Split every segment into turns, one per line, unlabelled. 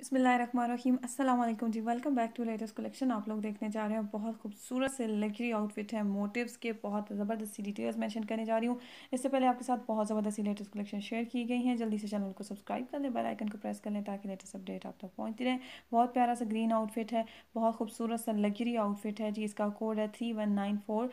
बसमीम अल्लाम जी welcome back to latest collection आप लोग देखने जा रहे हैं बहुत खूबसूरत से लग्जरी आउटफिट है मोटिव्स के बहुत ज़बरदस्ती डिटेल्स मेंशन करने जा रही हूँ इससे पहले आपके साथ बहुत ज़बरदस्ती लेटेस्ट कलेक्शन शेयर की गई हैं जल्दी से चैनल को सब्सक्राइब कर लें बेल आइकन को प्रेस कर लें ताकि लेटेस्ट अपडेट आप तक पहुँचती रहे बहुत प्यारा सा ग्रीन आउटफिट है बहुत खूबसूरत सा लग्जरी आउटफिट है जी इसका कोड है three one nine four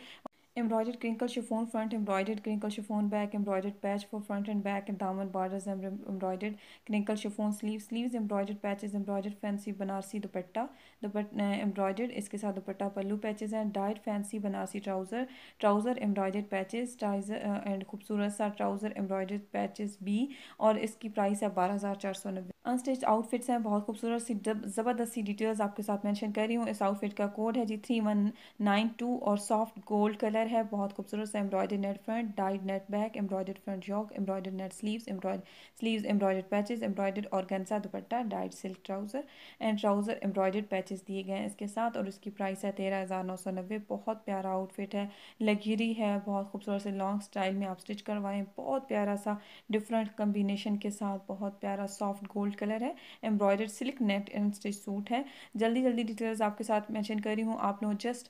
embroidered crinkle chiffon front embroidered crinkle chiffon back embroidered patch for front and back दामन borders embroidered crinkle chiffon sleeve sleeves embroidered patches embroidered fancy Banarasi dupatta dupatta embroidered इसके साथ dupatta pallu patches and dyed fancy Banarasi trouser trouser embroidered patches trouser and खूबसूरत सा trouser embroidered patches B और इसकी price है बारह हज़ार चार सौ नब्बे अनस्टिच आउटफिट्स हैं बहुत खूबसूरत सी ज़बरदस्त सी डिटेल्स आपके साथ मेंशन कर रही हूँ इस आउटफिट का कोड है G three one nine two और सॉफ्ट गोल्ड कलर है बहुत खूबसूरत सा embroider net front dyed net back embroider front yoke embroider net sleeves embroidered sleeves embroider patches embroider और गंसा dupatta dyed silk trouser and trouser embroider patches दिए गए हैं इसके साथ और इसकी प्राइस है तेरह हज़ार नौ सौ नब्बे बहुत प्यारा आउटफिट है लग्जरी है बहुत खूबसूरत से लॉन्ग स्टाइल में आप स्टिच करवाएं बहुत प्यारा सा डिफरेंट कम्बिनेशन के साथ बहुत प्यारा सॉफ्ट गोल्ड गोल्ड कलर है embroidered silk net and stitch suit है जल्दी जल्दी डिटेल्स आपके साथ मैंशन कर रही हूँ आप लोग जस्ट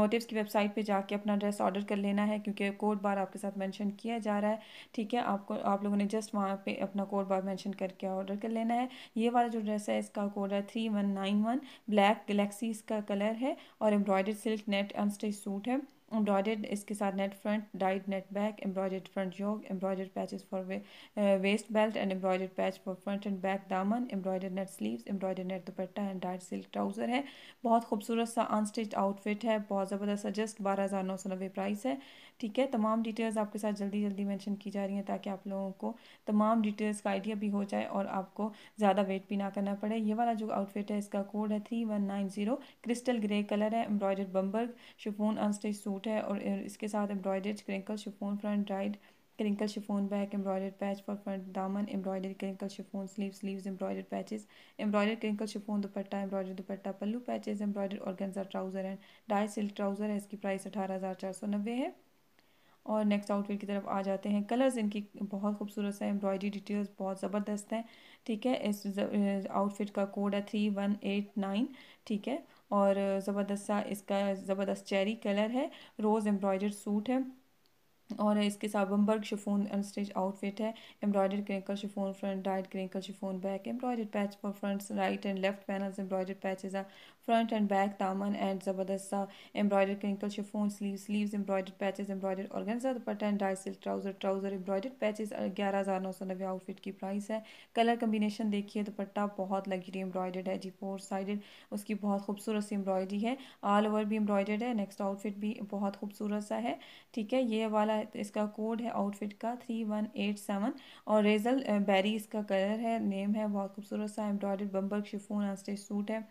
मोटिव्स की वेबसाइट पे जाके अपना ड्रेस ऑर्डर कर लेना है क्योंकि कोड बार आपके साथ मेंशन किया जा रहा है ठीक है आपको आप लोगों ने जस्ट वहाँ पे अपना कोड बार मेंशन करके ऑर्डर कर लेना है ये वाला जो ड्रेस है इसका कोड है three one nine one black galaxy इसका कलर है और embroidered silk net unstitch suit है एम्ब्रॉयड इसके साथ net front dyed net back embroidered front yoke embroidered patches for waist belt and embroidered patch for front and back दामन embroidered net sleeves embroidered net dupatta and dyed silk trouser है बहुत खूबसूरत सा unstitch outfit है बहुत ज़बरदस्त just बारह हज़ार नौ सौ नब्बे प्राइस है ठीक है तमाम डिटेल्स आपके साथ जल्दी जल्दी मेंशन की जा रही हैं ताकि आप लोगों को तमाम डिटेल्स का आइडिया भी हो जाए और आपको ज़्यादा वेट भी ना करना पड़े ये वाला जो आउटफिट है इसका कोड है three one nine zero crystal grey colour है embroidered Bemberg chiffon unstitch suit है और इसके साथ एम्ब्रॉयडर्ड क्रिंकल शिफोन फ्रंट ड्राइड crinkle chiffon back embroidered patch for front दामन embroider crinkle chiffon sleeve sleeve embroider patches embroider crinkle chiffon dupatta embroider dupatta pallu patches और organza trouser and dye silk trouser है इसकी price अठारह हज़ार चार सौ नब्बे है और नेक्स्ट आउटफिट की तरफ आ जाते हैं कलर्स इनकी बहुत खूबसूरत है एम्ब्रॉयडरी डिटेल्स बहुत ज़बरदस्त हैं ठीक है इस आउटफिट का कोड है थ्री वन एट नाइन ठीक है और ज़बरदस्त सा इसका ज़बरदस्त चेरी कलर है रोज़ एम्ब्रॉयडर्ड सूट है और इसके साथ बम्बर्ग शिफोन अनस्टिच आउटफिट है embroidered crinkle chiffon front dyed crinkle chiffon back embroidered patch for fronts right and left panels embroidered patches are front and back दामन एंड ज़बरदस्त सा embroidered crinkle chiffon sleeve sleeves embroidered patches embroidered organza dupatta and dye silk trouser trouser embroidered patches ग्यारह हज़ार नौ सौ नब्बे outfit की price है colour combination देखिए दुपट्टा बहुत लग्जरी एम्ब्रॉयडर्ड है जी फोर साइडेड उसकी बहुत खूबसूरत सी एम्ब्रॉयडरी है ऑल ओवर भी एम्ब्रॉयडर्ड है नेक्स्ट आउटफिट भी बहुत खूबसूरत सा है ठीक है ये वाला है तो इसका कोड है आउटफिट का थ्री वन एट सेवन और रेजल बेरी इसका कलर है नेम है बहुत खूबसूरत सा embroidered Bember chiffon stage suit है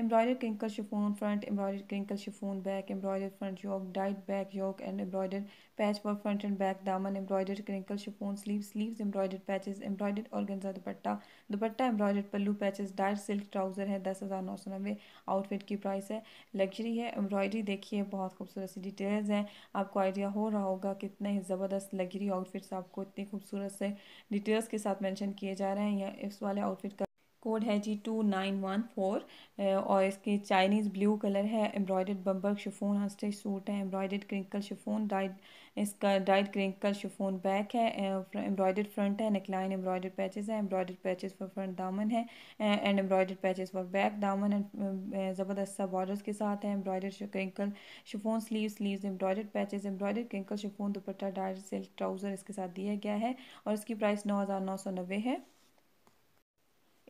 embroidered crinkle chiffon front embroidered crinkle chiffon back embroidered front yoke dyed back yoke and embroidered patchwork front and back daman embroidered crinkle chiffon sleeves sleeves embroidered patches embroidered organza dupatta dupatta embroidered pallu patches dark silk trouser है दस हज़ार नौ सौ नब्बे outfit की price है luxury है embroidery देखिए बहुत खूबसूरत सी डिटेल्स हैं आपको आइडिया हो रहा होगा कितने ज़बरदस्त लग्जरी आउटफिट्स आपको इतनी खूबसूरत से डिटेल्स के साथ मेंशन किए जा रहे हैं या इस वाले आउटफिट का कोड है G two nine one four और इसके चाइनीज़ ब्लू कलर है एम्ब्रॉयडर्ड बम्बर शिफोन हस्टे सूट है एम्ब्रॉयडर्ड क्रिंकल शिफोन डाइड इसका डाइड क्रिंकल शिफोन बैक है एम्ब्रॉयडर्ड फ्रंट है नेकलाइन एम्ब्रॉयडर्ड पैचेस है एम्ब्रॉयडर्ड पैचेस फॉर फ्रंट दामन है and embroidered patches for back दामन एंड ज़बरदस्त सा बॉर्डर्स के साथ है embroidered crinkle chiffon sleeve sleeve embroidered patches embroidered crinkle chiffon dupatta dyed silk trouser इसके साथ दिया गया है और इसकी प्राइस नौ हज़ार नौ सौ नब्बे है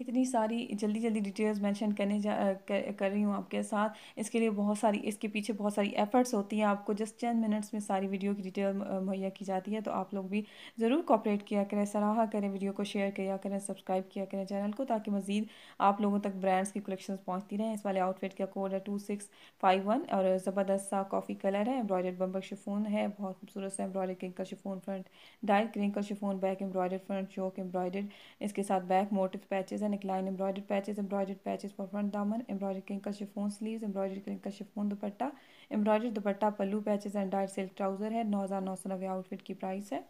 इतनी सारी जल्दी जल्दी डिटेल्स मेंशन करने जा कर, कर रही हूँ आपके साथ इसके लिए बहुत सारी इसके पीछे बहुत सारी एफ़र्ट्स होती हैं आपको जस्ट टेन मिनट्स में सारी वीडियो की डिटेल मुहैया की जाती है तो आप लोग भी ज़रूर कॉपरेट किया करें सराहा करें वीडियो को शेयर किया करें सब्सक्राइब किया करें चैनल को ताकि मज़ीद आप लोगों तक ब्रांड्स की कलेक्शन पहुँचती रहें इस वाले आउटफिट का कोड है टू सिक्स फाइव वन और ज़बरदस्त सा कॉफ़ी कलर है एम्ब्रॉयडर्ड बम्बर शिफोन है बहुत खूबसूरत सा embroidered crinkle chiffon front dyed crinkle chiffon back embroidered front चौक एम्ब्रॉयडर्ड इसके साथ back motif patches a neckline embroidered patches embroidered patches for front daman embroidered kinka chiffon sleeves embroidered kinka chiffon dupatta embroidered dupatta pallu patches and dyed silk trouser है नौ हज़ार नौ सौ नब्बे outfit की price है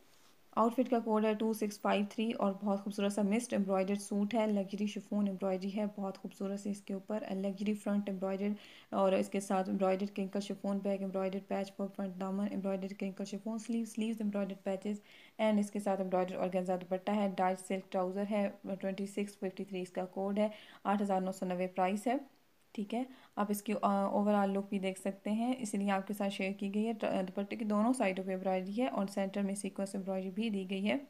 outfit का कोड है टू सिक्स फाइव थ्री और बहुत खूबसूरत सा मिस्ड एम्ब्रॉयडर्ड सूट है लग्जरी शिफोन एम्ब्रॉयडरी है बहुत खूबसूरत से इसके ऊपर लग्जरी फ्रंट एम्ब्रॉयडर्ड और इसके साथ embroidered crinkle chiffon back embroidered patch पर फ्रंट दामन embroidered crinkle chiffon sleeve sleeve embroidered patches and इसके साथ एम्ब्रॉयडर्ड ऑर्गेन्जा दुपट्टा है डार्क सिल्क ट्राउज़र है ट्वेंटी सिक्स फिफ्टी थ्री इसका कोड है आठ हज़ार नौ सौ नब्बे प्राइस है ठीक है आप इसकी ओवरऑल लुक भी देख सकते हैं इसलिए आपके साथ शेयर की गई है दुपट्टे की दोनों साइडों पर एम्ब्रॉयडरी है और सेंटर में सीक्वेंस एम्ब्रॉयडरी भी दी गई है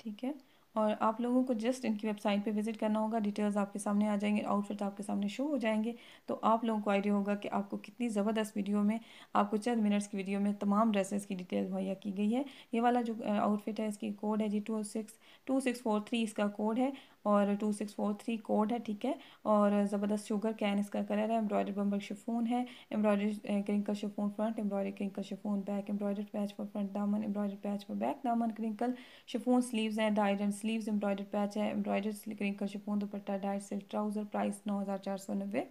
ठीक है और आप लोगों को जस्ट इनकी वेबसाइट पे विजिट करना होगा डिटेल्स आपके सामने आ जाएंगे आउटफिट आपके सामने शो हो जाएंगे तो आप लोगों को आइडिया होगा कि आपको कितनी ज़बरदस्त वीडियो में आपको चंद मिनट्स की वीडियो में तमाम ड्रेसेस की डिटेल मुहैया की गई है ये वाला जो आउटफिट है इसकी कोड है G two six two six four three इसका कोड है और two six four three code है ठीक है और ज़बरदस्त शुगर कैन इसका कलर है एम्ब्रॉयडर बम्बर शिफोन है embroider crinkle chiffon front embroider crinkle chiffon back embroider patch for front दामन एम्ब्रॉयडर पैच फॉर बैक दामन क्रिंकल शिफोन स्लीव्स हैं dyed and sleeves embroidered patch है एम्ब्रॉयडर्ड का chiffon dupatta dyed silk trouser price नौ हज़ार चार सौ नब्बे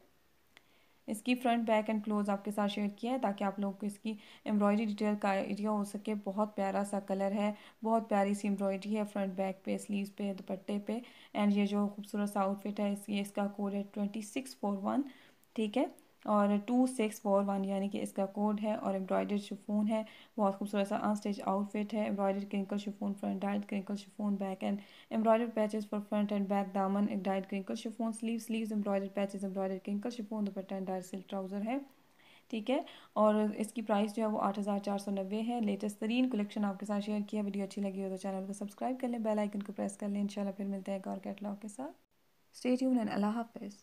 इसकी फ्रंट बैक एंड क्लोज आपके साथ शेयर किया है ताकि आप लोगों को इसकी एम्ब्रॉयडरी डिटेल का आइडिया हो सके बहुत प्यारा सा कलर है बहुत प्यारी सी एम्ब्रॉयडरी है फ्रंट बैक पे स्लीव्स पे दुपट्टे पे एंड ये जो खूबसूरत सा आउटफिट है इसका कोड है ट्वेंटी सिक्स फोर वन ठीक है और टू सिक्स फोर वन यानी कि इसका कोड है और एम्ब्रॉयडर्ड शिफोन है बहुत खूबसूरत सा अनस्टेज आउटफिट है embroidered crinkle chiffon front dyed crinkle chiffon back and embroidered patches for front and back दामन dyed crinkle chiffon sleeve sleeve embroidered patches embroidered crinkle chiffon dupatta and dyed silk trouser है ठीक है और इसकी price जो है वो आठ हज़ार चार सौ नब्बे है लेटेस्ट तरीन कलेक्शन आपके साथ शेयर किया वीडियो अच्छी लगी हो तो चैनल को सब्सक्राइब कर लें बेल आइकन को प्रेस कर लें इंशाल्लाह फिर मिलते हैं एक और कैटलॉग के साथ स्टेट यून एंड अल्लाह हाफिज़